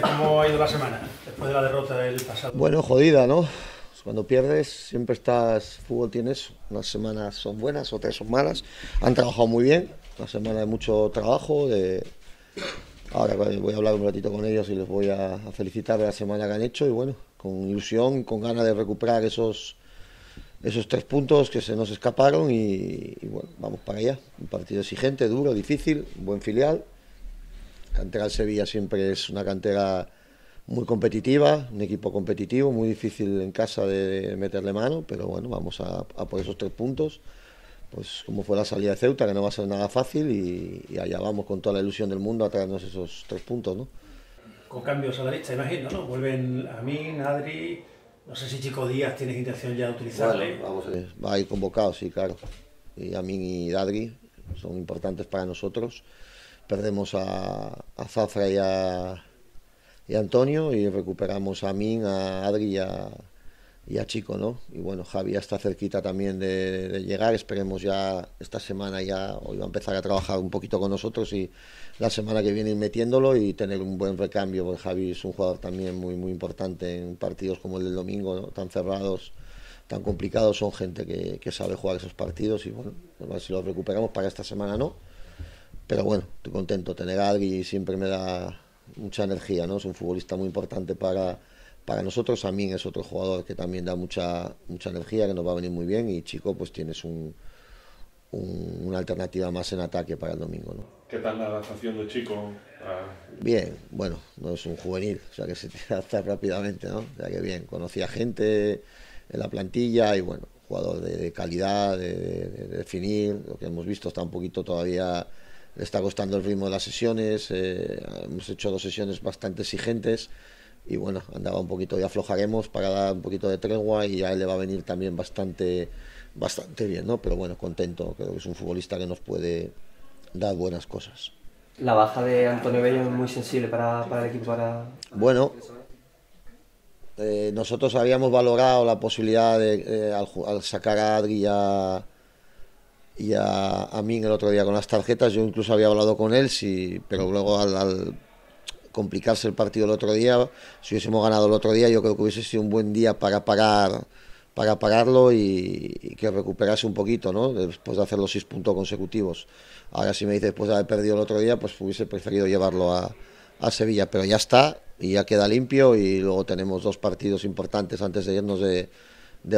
¿cómo ha ido la semana después de la derrota del pasado? Bueno, jodida, ¿no? Cuando pierdes, siempre estás. Fútbol tienes, unas semanas son buenas, otras son malas. Han trabajado muy bien, una semana de mucho trabajo. De... Ahora voy a hablar un ratito con ellos y les voy a, felicitar de la semana que han hecho. Y bueno, con ilusión, con ganas de recuperar esos, esos tres puntos que se nos escaparon. Y, bueno, vamos para allá. Un partido exigente, duro, difícil, buen filial cantera del Sevilla siempre es una cantera muy competitiva, un equipo competitivo, muy difícil en casa de meterle mano, pero bueno, vamos a, por esos tres puntos. Pues como fue la salida de Ceuta, que no va a ser nada fácil, y, allá vamos con toda la ilusión del mundo a traernos esos tres puntos, ¿no? Con cambios a la lista, imagino, ¿no? Vuelven mí, Adri, no sé si Chico Díaz tiene intención ya de utilizarle. vamos a eh, Va a ir convocado, sí, claro. Y a mí y Adri son importantes para nosotros perdemos a, Zafra y a, y Antonio y recuperamos a Min, a Adri y a, Chico, ¿no? Y bueno, Javi ya está cerquita también de, llegar, esperemos ya esta semana ya, hoy va a empezar a trabajar un poquito con nosotros y la semana que viene ir metiéndolo y tener un buen recambio, porque Javi es un jugador también muy, muy importante en partidos como el del domingo, Tan cerrados tan complicados son gente que, que, sabe jugar esos partidos y bueno, a ver si los recuperamos para esta semana no, pero bueno, estoy contento. Tener a Adri siempre me da mucha energía, ¿no? Es un futbolista muy importante para, para nosotros. A mí es otro jugador que también da mucha, mucha energía, que nos va a venir muy bien. Y Chico, pues tienes una alternativa más en ataque para el domingo, ¿Qué tal la adaptación de Chico? Bien, bueno, no es un juvenil, o sea que se te adapta rápidamente, ¿no? O que bien, conocía gente en la plantilla y bueno, jugador de, calidad, de definir, lo que hemos visto está un poquito todavía le está costando el ritmo de las sesiones, eh, hemos hecho dos sesiones bastante exigentes y bueno, andaba un poquito, y aflojaremos para dar un poquito de tregua y a él le va a venir también bastante, bastante bien, ¿no? Pero bueno, contento, creo que es un futbolista que nos puede dar buenas cosas. La baja de Antonio Bello es muy sensible para, el equipo. Para... Bueno, eh, nosotros habíamos valorado la posibilidad de, eh, al, sacar a Adri y a, mí el otro día con las tarjetas. Yo incluso había hablado con él, sí, pero luego al, complicarse el partido el otro día, si hubiésemos ganado el otro día, yo creo que hubiese sido un buen día para pagar para pagarlo y, que recuperase un poquito, ¿no? Después de hacer los seis puntos consecutivos. Ahora si me dice después pues, de haber perdido el otro día, pues hubiese preferido llevarlo a, Sevilla, pero ya está y ya queda limpio y luego tenemos dos partidos importantes antes de irnos de,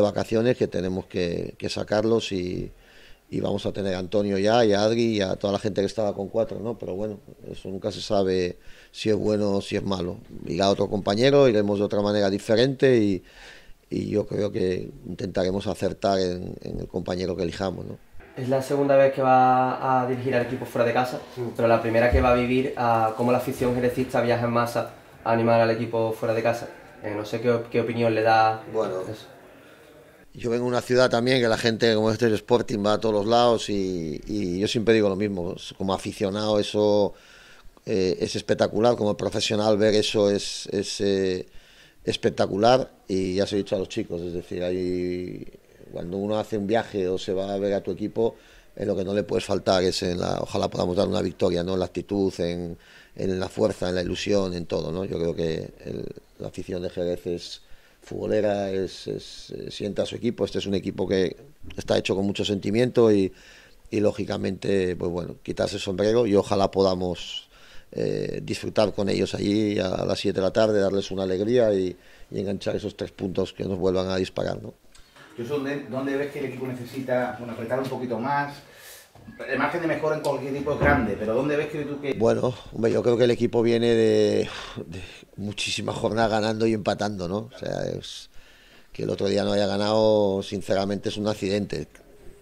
vacaciones que tenemos que, que sacarlos y, y vamos a tener a Antonio ya, y a Adri, y a toda la gente que estaba con cuatro, ¿no? Pero bueno, eso nunca se sabe si es bueno o si es malo. Irá otro compañero, iremos de otra manera diferente y, y yo creo que intentaremos acertar en, el compañero que elijamos, ¿no? Es la segunda vez que va a dirigir al equipo fuera de casa, pero la primera que va a vivir a cómo la afición jerezista viaja en masa a animar al equipo fuera de casa. Eh, no sé qué, qué opinión le da. Bueno, eso yo vengo de una ciudad también que la gente, como este el Sporting, va a todos los lados y, yo siempre digo lo mismo. Pues, como aficionado, eso eh, es espectacular. Como profesional, ver eso es, es eh, espectacular. Y ya se he dicho a los chicos, es decir, ahí, cuando uno hace un viaje o se va a ver a tu equipo, en eh, lo que no le puedes faltar es en la. Ojalá podamos dar una victoria, ¿no? En la actitud, en, en la fuerza, en la ilusión, en todo, ¿no? Yo creo que la afición de Jerez es futbolera, es, eh, sienta a su equipo. Este es un equipo que está hecho con mucho sentimiento y, lógicamente, pues bueno, quitarse el sombrero y ojalá podamos eh, disfrutar con ellos allí a las 7 de la tarde, darles una alegría y, enganchar esos tres puntos que nos vuelvan a disparar. ¿no? ¿Dónde, ves que el equipo necesita apretar un poquito más? El margen de mejora en cualquier equipo es grande, pero ¿dónde ves que tú que.? Bueno, yo creo que el equipo viene de, muchísima muchísimas jornadas ganando y empatando, ¿no? O sea, es, que el otro día no haya ganado, sinceramente, es un accidente.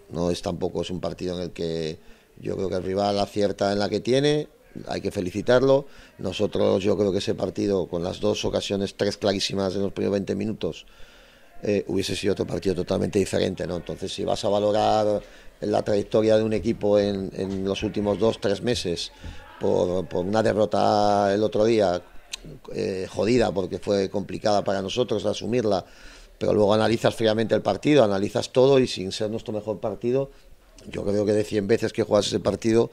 No es tampoco es un partido en el que yo creo que el rival acierta en la que tiene, hay que felicitarlo. Nosotros, yo creo que ese partido, con las dos ocasiones, tres clarísimas en los primeros 20 minutos, eh, hubiese sido otro partido totalmente diferente, ¿no? Entonces, si vas a valorar la trayectoria de un equipo en, los últimos dos, tres meses por, una derrota el otro día, eh, jodida porque fue complicada para nosotros asumirla, pero luego analizas fríamente el partido, analizas todo y sin ser nuestro mejor partido, yo creo que de 100 veces que juegas ese partido,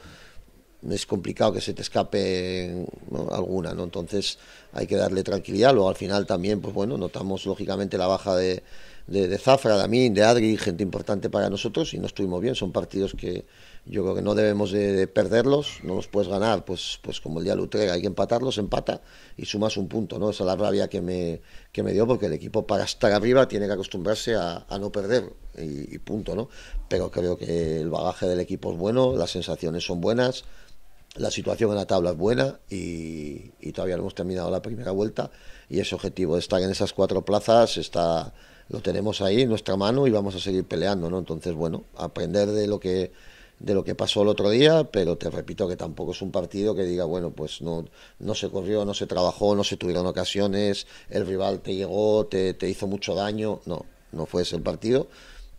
es complicado que se te escape alguna, ¿no? Entonces hay que darle tranquilidad. Luego al final también, pues bueno, notamos lógicamente la baja de, de, Zafra, de Amin, de Adri, gente importante para nosotros y no estuvimos bien. Son partidos que yo creo que no debemos de, perderlos, no los puedes ganar, pues, pues como el día Lutrega, hay que empatarlos, empata y sumas un punto, ¿no? Esa es la rabia que me, que me dio porque el equipo para estar arriba tiene que acostumbrarse a, no perder y punto, ¿no? Pero creo que el bagaje del equipo es bueno, las sensaciones son buenas la situación en la tabla es buena y, todavía no hemos terminado la primera vuelta y ese objetivo de estar en esas cuatro plazas está lo tenemos ahí en nuestra mano y vamos a seguir peleando, ¿no? Entonces, bueno, aprender de lo que de lo que pasó el otro día, pero te repito que tampoco es un partido que diga, bueno, pues no, no se corrió, no se trabajó, no se tuvieron ocasiones, el rival te llegó, te, te hizo mucho daño, no, no fue ese el partido,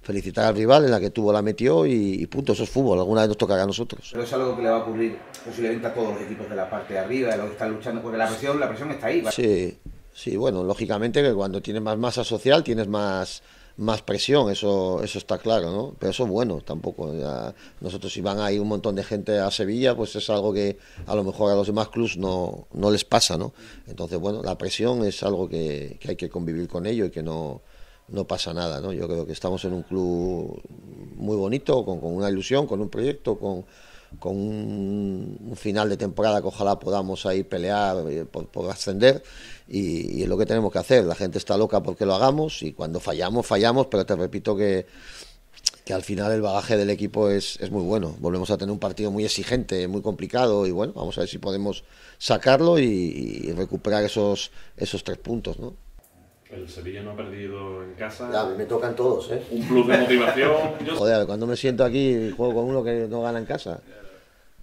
felicitar al rival en la que tuvo la metió y, punto, eso es fútbol, alguna vez nos tocará a nosotros. Pero es algo que le va a ocurrir posiblemente a todos los equipos de la parte de arriba, de los que están luchando, porque la presión, la presión está ahí. Sí, sí, bueno, lógicamente que cuando tienes más masa social tienes más más presión, eso, eso está claro, ¿no? Pero eso es bueno, tampoco. nosotros si van ahí un montón de gente a Sevilla, pues es algo que a lo mejor a los demás clubs no, no les pasa, ¿no? Entonces, bueno, la presión es algo que, que hay que convivir con ello y que no, no pasa nada, ¿no? Yo creo que estamos en un club muy bonito, con, una ilusión, con un proyecto, con, con un, final de temporada que ojalá podamos ahí pelear eh, por, ascender y, es lo que tenemos que hacer. La gente está loca porque lo hagamos y cuando fallamos, fallamos, pero te repito que, que al final el bagaje del equipo es, muy bueno. Volvemos a tener un partido muy exigente, muy complicado y bueno, vamos a ver si podemos sacarlo y, y recuperar esos, esos tres puntos, ¿no? El Sevilla no ha perdido en casa. me tocan todos, ¿eh? Un plus de motivación. Joder, cuando me siento aquí y juego con uno que no gana en casa.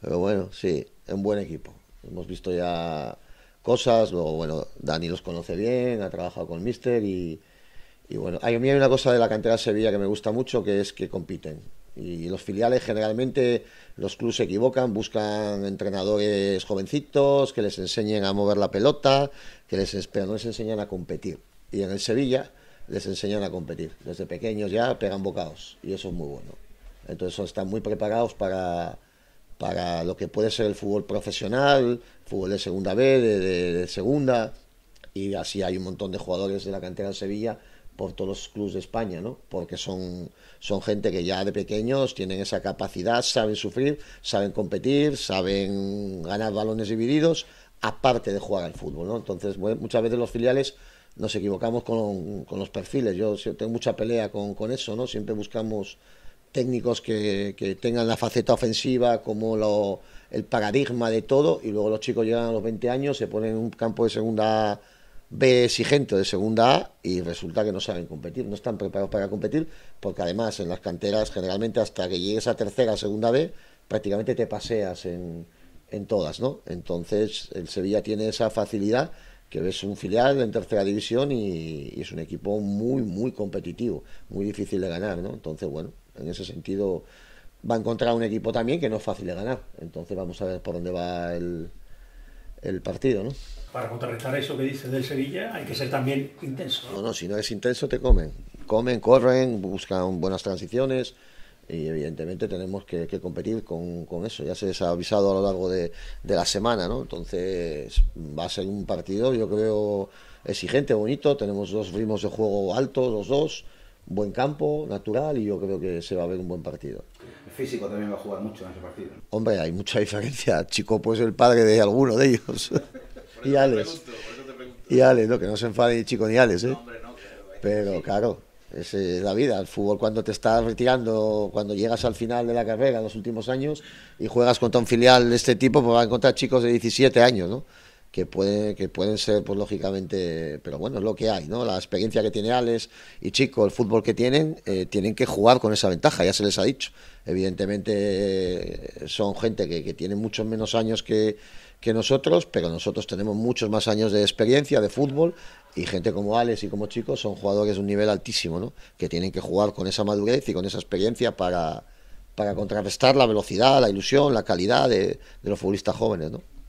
Pero bueno, sí, es un buen equipo. Hemos visto ya cosas, luego, bueno, Dani los conoce bien, ha trabajado con Mister y, bueno, a mí hay una cosa de la cantera de Sevilla que me gusta mucho, que es que compiten. Y los filiales generalmente los clubes se equivocan, buscan entrenadores jovencitos que les enseñen a mover la pelota, que les, pero no les enseñan a competir y en el Sevilla les enseñan a competir. Desde pequeños ya pegan bocados y eso es muy bueno. Entonces están muy preparados para, para lo que puede ser el fútbol profesional, fútbol de segunda B, de, segunda, y así hay un montón de jugadores de la cantera de Sevilla por todos los clubes de España, ¿no? Porque son, son gente que ya de pequeños tienen esa capacidad, saben sufrir, saben competir, saben ganar balones divididos, aparte de jugar al fútbol, ¿no? Entonces, muchas veces los filiales nos equivocamos con, con los perfiles. Yo tengo mucha pelea con, con eso, ¿no? Siempre buscamos técnicos que, que, tengan la faceta ofensiva como lo, el paradigma de todo y luego los chicos llegan a los 20 años, se ponen en un campo de segunda B exigente, de segunda A y resulta que no saben competir, no están preparados para competir porque además en las canteras generalmente hasta que llegues a tercera, segunda B prácticamente te paseas en, en todas, ¿no? Entonces el Sevilla tiene esa facilidad que ves un filial en tercera división y, es un equipo muy, muy competitivo, muy difícil de ganar, ¿no? Entonces, bueno, en ese sentido va a encontrar un equipo también que no es fácil de ganar. Entonces vamos a ver por dónde va el, partido, ¿no? Para contrarrestar eso que dices del Sevilla hay que ser también intenso. no, no, si no es intenso te comen. Comen, corren, buscan buenas transiciones, y evidentemente tenemos que, competir con, eso. Ya se les ha avisado a lo largo de, la semana, ¿no? Entonces va a ser un partido, yo creo, exigente, bonito. Tenemos dos ritmos de juego altos, los dos, buen campo, natural y yo creo que se va a ver un buen partido El físico también va a jugar mucho en ese partido. Hombre, hay mucha diferencia. Chico pues el padre de alguno de ellos. y Alex. y Alex, no, que no se enfade ni Chico ni Alex, ¿eh? pero claro, es la vida. El fútbol cuando te estás retirando, cuando llegas al final de la carrera, los últimos años, y juegas contra un filial de este tipo, pues vas a encontrar chicos de 17 años, ¿no? Que pueden, que pueden ser, pues lógicamente, pero bueno, es lo que hay, ¿no? La experiencia que tiene Alex y Chico, el fútbol que tienen, eh, tienen que jugar con esa ventaja, ya se les ha dicho. Evidentemente eh, son gente que, que tiene muchos menos años que, que nosotros, pero nosotros tenemos muchos más años de experiencia de fútbol y gente como Alex y como chicos son jugadores de un nivel altísimo, ¿no? que tienen que jugar con esa madurez y con esa experiencia para, para contrarrestar la velocidad, la ilusión, la calidad de, de los futbolistas jóvenes. ¿no?